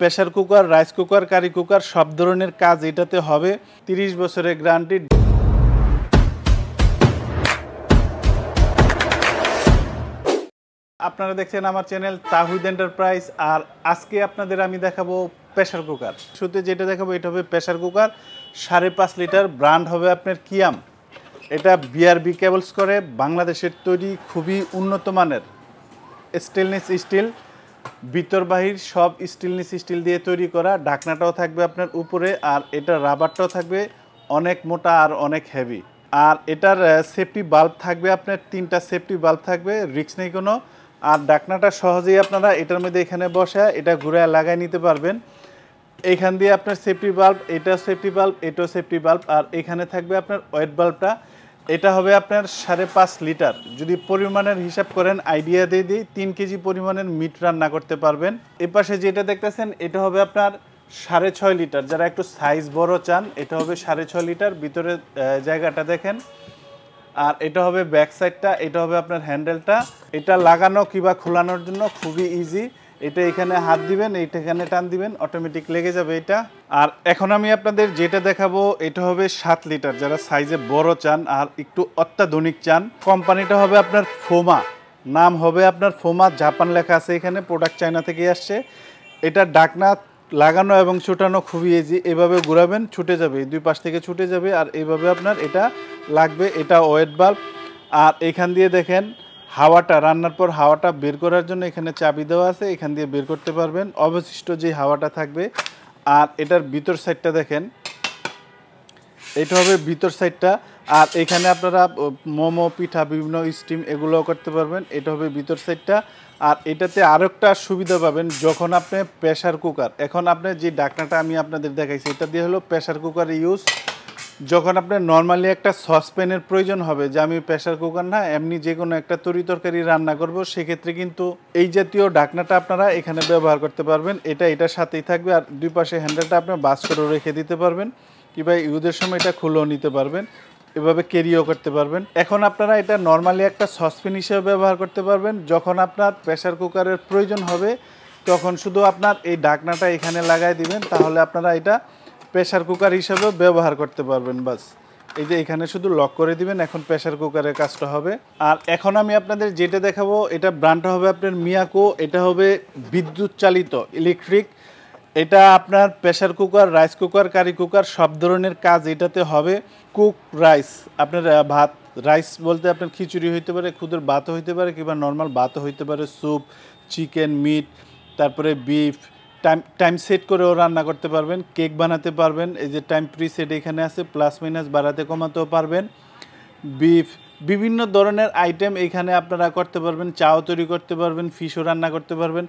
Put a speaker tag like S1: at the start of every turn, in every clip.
S1: pressure cooker rice cooker curry cooker সব ধরনের কাজ এটাতে হবে ৩০ বছরের গ্যারান্টি আপনারা দেখছেন আমার চ্যানেল তাহিদ এন্টারপ্রাইজ আর আজকে আপনাদের আমি দেখাবো প্রেশার কুকার শুধু যেটা দেখাবো এটা হবে প্রেশার কুকার সাড়ে পাঁচ লিটার ব্র্যান্ড হবে আপনার কিয়াম এটা বিআরবি কেবলস করে বাংলাদেশের তৈরি খুবই উন্নত মানের স্টেনলেস স্টিল ভিতর বাহির সব স্টিলনেস স্টিল দিয়ে তৈরি করা ঢাকনাটাও থাকবে আপনার উপরে আর এটা রাবারটাও থাকবে অনেক মোটা আর অনেক হেভি আর এটার সেফটি বাল্ব থাকবে আপনার তিনটা সেফটি বাল্ব থাকবে রিক্স নেই কোনো আর ডাকনাটা সহজেই আপনারা এটার মধ্যে এখানে বসে এটা ঘুরে লাগাই নিতে পারবেন এখান দিয়ে আপনার সেফটি বাল্ব এটা সেফটি বাল্ব এটাও সেফটি বাল্ব আর এখানে থাকবে আপনার ওয়েট বাল্বটা এটা হবে আপনার সাড়ে পাঁচ লিটার যদি পরিমাণের হিসাব করেন আইডিয়া দিয়ে দিই তিন কেজি পরিমাণের মিট রান্না করতে পারবেন এপাশে যেটা দেখতেছেন এটা হবে আপনার সাড়ে ছয় লিটার যারা একটু সাইজ বড় চান এটা হবে সাড়ে ছয় লিটার ভিতরে জায়গাটা দেখেন আর এটা হবে ব্যাক সাইডটা এটা হবে আপনার হ্যান্ডেলটা এটা লাগানো কিবা খোলানোর জন্য খুবই ইজি এটা এখানে হাত দিবেন এইটা এখানে টান দিবেন অটোমেটিক লেগে যাবে এটা আর এখন আমি আপনাদের যেটা দেখাবো এটা হবে সাত লিটার যারা সাইজে বড় চান আর একটু অত্যাধুনিক চান কোম্পানিটা হবে আপনার ফোমা নাম হবে আপনার ফোমা জাপান লেখা আছে এখানে প্রোডাক্ট চায়না থেকে আসছে এটা ডাকনা লাগানো এবং ছুটানো খুবই ইজি এভাবে ঘুরাবেন ছুটে যাবে দুই পাশ থেকে ছুটে যাবে আর এইভাবে আপনার এটা লাগবে এটা ওয়েট বাল্ব আর এখান দিয়ে দেখেন হাওয়াটা রান্নার পর হাওয়াটা বের করার জন্য এখানে চাবি দেওয়া আছে এখান দিয়ে বের করতে পারবেন অবশিষ্ট যে হাওয়াটা থাকবে আর এটার ভিতর সাইডটা দেখেন এটা হবে ভিতর সাইডটা আর এখানে আপনারা মোমো পিঠা বিভিন্ন স্টিম এগুলো করতে পারবেন এটা হবে ভিতর সাইডটা আর এটাতে আরও একটা সুবিধা পাবেন যখন আপনি প্রেশার কুকার এখন আপনি যে ডাকনাটা আমি আপনাদের দেখাইছি এটা দিয়ে হলো প্রেশার কুকার ইউজ যখন আপনার নর্মালি একটা সসপ্যানের প্রয়োজন হবে যে আমি প্রেশার কুকার না এমনি যে কোনো একটা তরি তরকারি রান্না করব সেক্ষেত্রে কিন্তু এই জাতীয় ডাকনাটা আপনারা এখানে ব্যবহার করতে পারবেন এটা এটার সাথেই থাকবে আর দুই পাশে হ্যান্ডেলটা আপনি বাস করে রেখে দিতে পারবেন কিংবা ইউদের সময় এটা খুলেও নিতে পারবেন এভাবে ক্যারিও করতে পারবেন এখন আপনারা এটা নর্মালি একটা সসপ্যান হিসেবে ব্যবহার করতে পারবেন যখন আপনার প্রেশার কুকারের প্রয়োজন হবে তখন শুধু আপনার এই ডাকনাটা এখানে লাগাই দিবেন তাহলে আপনারা এটা প্রেশার কুকার হিসাবেও ব্যবহার করতে পারবেন বাস এই যে এখানে শুধু লক করে দিবেন এখন প্রেশার কুকারের কাজটা হবে আর এখন আমি আপনাদের যেটা দেখাবো এটা ব্র্যান্ডটা হবে আপনার মিয়াকো এটা হবে বিদ্যুৎ চালিত ইলেকট্রিক এটা আপনার pressure cooker rice cooker curry cooker সব ধরনের কাজ এটাতে হবে কুক রাইস আপনার ভাত রাইস বলতে আপনার খিচুড়ি হইতে পারে ক্ষুদের ভাতও হইতে পারে কিংবা নর্মাল ভাতও হইতে পারে স্যুপ চিকেন মিট তারপরে বিফ টাইম টাইম সেট করেও রান্না করতে পারবেন কেক বানাতে পারবেন এই যে টাইম প্রি সেট এখানে আছে প্লাস মাইনাস বাড়াতে কমাতেও পারবেন বিফ বিভিন্ন ধরনের আইটেম এখানে আপনারা করতে পারবেন চাও তৈরি করতে পারবেন ফিশও রান্না করতে পারবেন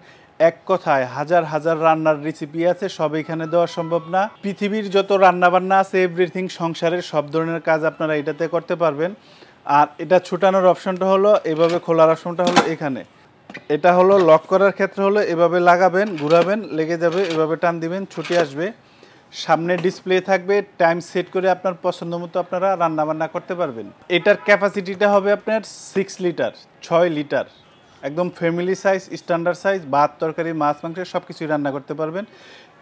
S1: এক কথায় হাজার হাজার রান্নার রেসিপি আছে সব এখানে দেওয়া সম্ভব না পৃথিবীর যত রান্নাবান্না আছে এভরিথিং সংসারের সব ধরনের কাজ আপনারা এটাতে করতে পারবেন আর এটা ছুটানোর অপশনটা হলো এভাবে খোলার অপশনটা হলো এখানে এটা হলো লক করার ক্ষেত্রে হলো এভাবে লাগাবেন ঘুরাবেন লেগে যাবে এভাবে টান দিবেন ছুটি আসবে সামনে ডিসপ্লে থাকবে টাইম সেট করে আপনার পছন্দ মতো আপনারা রান্নাবান্না করতে পারবেন এটার ক্যাপাসিটিটা হবে আপনার সিক্স লিটার ছয় লিটার একদম ফ্যামিলি সাইজ স্ট্যান্ডার্ড সাইজ ভাত তরকারি মাছ মাংস সব কিছুই রান্না করতে পারবেন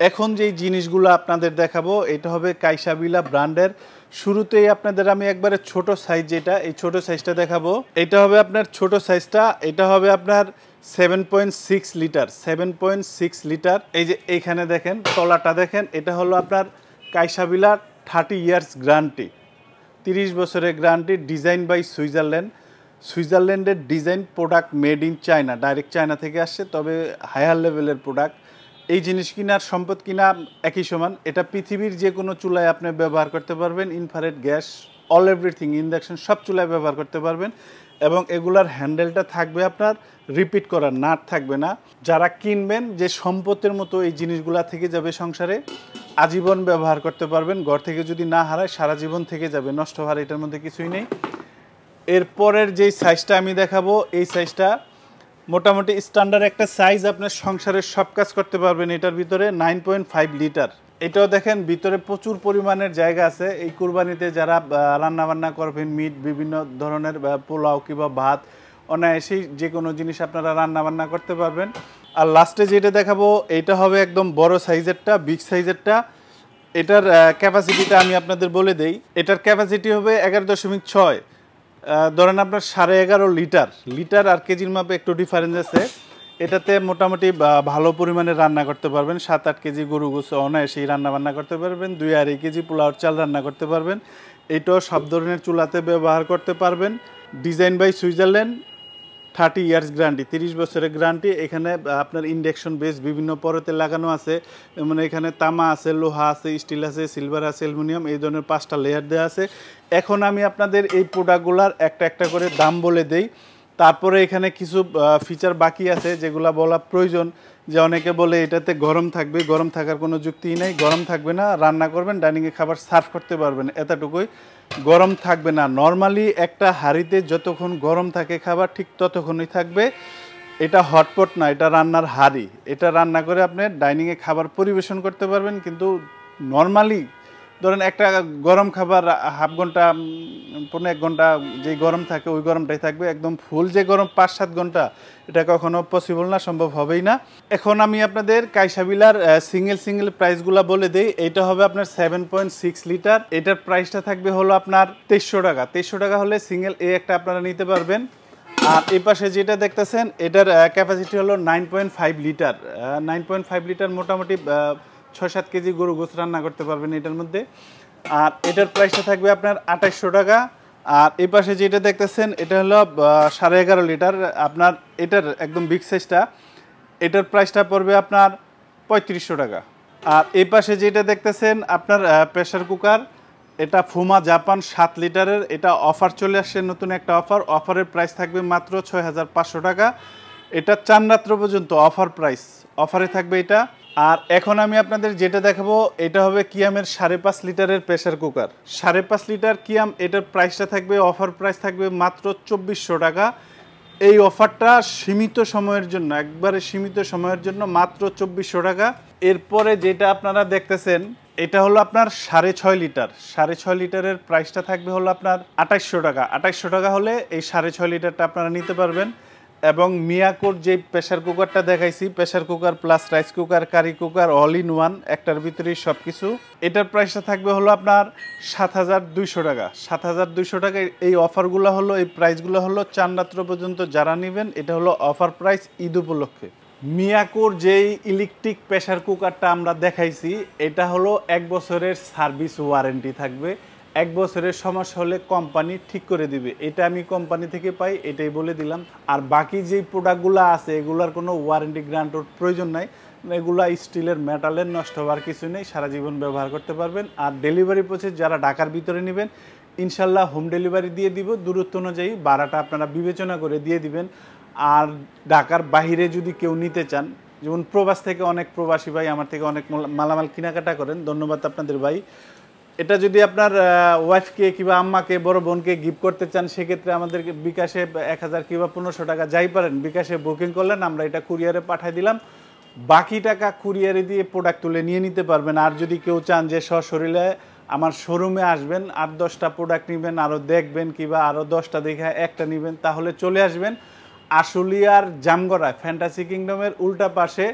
S1: এখন যেই জিনিসগুলো আপনাদের দেখাবো এটা হবে কাইসাবিলা ব্র্যান্ডের শুরুতেই আপনাদের আমি একবারে ছোট সাইজ যেটা এই ছোট সাইজটা দেখাবো এটা হবে আপনার ছোট সাইজটা এটা হবে আপনার seven point six litre seven point six litre এই যে এইখানে দেখেন তলাটা দেখেন এটা হলো আপনার কাইসাবিলা থার্টি ইয়ার্স গ্রান্টি তিরিশ বছরের গ্রান্টি ডিজাইন বাই সুইজারল্যান্ড সুইজারল্যান্ডের design product made in China direct China থেকে আসছে তবে হায়ার লেভেলের প্রোডাক্ট এই জিনিস কিনার সম্পদ কিনা একই সমান এটা পৃথিবীর যে কোনো চুলায় আপনি ব্যবহার করতে পারবেন infrared gas all everything induction সব চুলায় ব্যবহার করতে পারবেন এবং এগুলার হ্যান্ডেলটা থাকবে আপনার রিপিট করার নাট থাকবে না যারা কিনবেন যে সম্পদের মতো এই জিনিসগুলা থেকে যাবে সংসারে আজীবন ব্যবহার করতে পারবেন ঘর থেকে যদি না হারায় সারা জীবন থেকে যাবে নষ্ট হওয়ার এটার মধ্যে কিছুই নেই এরপরের যেই সাইজটা আমি দেখাবো এই সাইজটা মোটামুটি স্ট্যান্ডার্ড একটা সাইজ আপনার সংসারের সব কাজ করতে পারবেন এটার ভিতরে নাইন পয়েন্ট ফাইভ লিটার এটাও দেখেন ভিতরে প্রচুর পরিমাণের জায়গা আছে এই কুরবানিতে যারা রান্নাবান্না করবেন মিট বিভিন্ন ধরনের পোলাও কিংবা ভাত অনায়াসেই যে কোনো জিনিস আপনারা রান্নাবান্না করতে পারবেন আর লাস্টে যেটা দেখাবো এটা হবে একদম বড় সাইজেরটা বিগ সাইজেরটা এটার ক্যাপাসিটিটা আমি আপনাদের বলে দেই এটার ক্যাপাসিটি হবে এগারো দশমিক ছয় ধরেন আপনার সাড়ে এগারো লিটার লিটার আর কেজির মাপে একটু ডিফারেন্স আছে এটাতে মোটামুটি ভালো পরিমাণে রান্না করতে পারবেন সাত আট কেজি গরু গোছ অনায়াসেই রান্না বান্না করতে পারবেন দুই আড়াই কেজি পোলাওর চাল রান্না করতে পারবেন এটাও সব ধরনের চুলাতে ব্যবহার করতে পারবেন design by Switzerland thirty years guarantee তিরিশ বছরের গ্যারান্টি এখানে আপনার ইন্ডাকশন বেস বিভিন্ন পরতে লাগানো আছে মানে এখানে তামা আছে লোহা আছে স্টিল আছে সিলভার আছে অ্যালুমিনিয়াম এই ধরনের পাঁচটা লেয়ার দেওয়া আছে এখন আমি আপনাদের এই প্রোডাক্টগুলার একটা একটা করে দাম বলে দেই তারপরে এখানে কিছু ফিচার বাকি আছে যেগুলো বলা প্রয়োজন যে অনেকে বলে এটাতে গরম থাকবে গরম থাকার কোনো যুক্তিই নেই গরম থাকবে না রান্না করবেন ডাইনিংয়ে খাবার সার্ভ করতে পারবেন এতটুকুই গরম থাকবে না নর্মালি একটা হাঁড়িতে যতক্ষণ গরম থাকে খাবার ঠিক ততক্ষণই থাকবে এটা হটপট না এটা রান্নার হাঁড়ি এটা রান্না করে আপনি ডাইনিংয়ে খাবার পরিবেশন করতে পারবেন কিন্তু নর্মালি ধরেন একটা গরম খাবার হাফ ঘন্টা পনেরো এক ঘন্টা যে গরম থাকে ওই গরমটাই থাকবে একদম ফুল যে গরম পাঁচ সাত ঘন্টা এটা কখনো পসিবল না সম্ভব হবেই না এখন আমি আপনাদের কাইসাবিলার সিঙ্গেল সিঙ্গেল প্রাইসগুলো বলে দিই এটা হবে আপনার সেভেন পয়েন্ট সিক্স লিটার এটার প্রাইসটা থাকবে হলো আপনার তেইশশো টাকা তেইশশো টাকা হলে সিঙ্গেল এ একটা আপনারা নিতে পারবেন আর এ পাশে যেটা দেখতেছেন এটার ক্যাপাসিটি হলো nine point five litre nine point five litre মোটামুটি ছয় সাত কেজি গরু গোছ রান্না করতে পারবেন এটার মধ্যে আর এটার প্রাইসটা থাকবে আপনার আঠাশশো টাকা আর এই পাশে যেটা দেখতেছেন এটা হলো সাড়ে এগারো লিটার আপনার এটার একদম বিগ সাইজটা এটার প্রাইসটা পড়বে আপনার পঁয়ত্রিশশো টাকা আর এই পাশে যেটা দেখতেছেন আপনার প্রেশার কুকার এটা ফুমা জাপান সাত লিটারের এটা অফার চলে আসছে নতুন একটা অফার অফারের প্রাইস থাকবে মাত্র ছয় টাকা এটা চার রাত্র পর্যন্ত অফার প্রাইস অফারে থাকবে এটা আর এখন আমি আপনাদের যেটা দেখাবো এটা হবে কিয়ামের সাড়ে পাঁচ লিটারের প্রেশার কুকার সাড়ে পাঁচ লিটার কিয়াম এটার প্রাইসটা থাকবে অফার প্রাইস থাকবে মাত্র চব্বিশশো টাকা এই অফারটা সীমিত সময়ের জন্য একবারে সীমিত সময়ের জন্য মাত্র চব্বিশশো টাকা এরপরে যেটা আপনারা দেখতেছেন এটা হলো আপনার সাড়ে ছয় লিটার সাড়ে ছয় লিটারের প্রাইসটা থাকবে হলো আপনার আঠাইশশো টাকা আঠাইশশো টাকা হলে এই সাড়ে ছয় লিটারটা আপনারা নিতে পারবেন এবং মিয়াকোর যে প্রেশার কুকারটা দেখাইছি pressure cooker plus rice cooker curry cooker all in one একটার ভিতরেই সব কিছু এটার প্রাইসটা থাকবে হলো আপনার সাত হাজার দুইশো টাকা সাত হাজার দুইশো টাকা এই অফারগুলো হলো এই প্রাইসগুলো হলো রাত্র পর্যন্ত যারা নেবেন এটা হলো অফার প্রাইস ঈদ উপলক্ষে মিয়াকোর যেই ইলেকট্রিক প্রেশার কুকারটা আমরা দেখাইছি এটা হলো এক বছরের সার্ভিস ওয়ারেন্টি থাকবে এক বছরের সমস্যা হলে কোম্পানি ঠিক করে দিবে এটা আমি কোম্পানি থেকে পাই এটাই বলে দিলাম আর বাকি যেই প্রোডাক্টগুলো আছে এগুলার কোনো ওয়ারেন্টি গ্রান্টর প্রয়োজন নাই এগুলো স্টিলের মেটালের নষ্ট হওয়ার কিছু নেই সারা জীবন ব্যবহার করতে পারবেন আর ডেলিভারি প্রসেস যারা ঢাকার ভিতরে নেবেন ইনশাল্লাহ হোম ডেলিভারি দিয়ে দিব দূরত্ব অনুযায়ী ভাড়াটা আপনারা বিবেচনা করে দিয়ে দিবেন আর ঢাকার বাহিরে যদি কেউ নিতে চান যেমন প্রবাস থেকে অনেক প্রবাসী ভাই আমার থেকে অনেক মালামাল কেনাকাটা করেন ধন্যবাদ আপনাদের ভাই এটা যদি আপনার ওয়াইফকে কিংবা আম্মাকে বড় বোনকে গিফট করতে চান সেক্ষেত্রে আমাদের বিকাশে এক হাজার কিংবা পনেরোশো টাকা যাই পারেন বিকাশে বুকিং করলেন আমরা এটা কুরিয়ারে পাঠিয়ে দিলাম বাকি টাকা কুরিয়ারে দিয়ে প্রোডাক্ট তুলে নিয়ে নিতে পারবেন আর যদি কেউ চান যে সশরীরে আমার শোরুমে আসবেন আট দশটা প্রোডাক্ট নেবেন আরও দেখবেন কিংবা আরও দশটা দেখে একটা নেবেন তাহলে চলে আসবেন আশুলিয়ার জামগড়ায় ফ্যান্টাসি কিংডমের উল্টা পাশে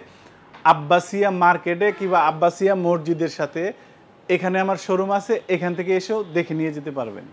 S1: আব্বাসিয়া মার্কেটে কিংবা আব্বাসিয়া মসজিদের সাথে এখানে আমার শোরুম আছে এখান থেকে এসেও দেখে নিয়ে যেতে পারবেন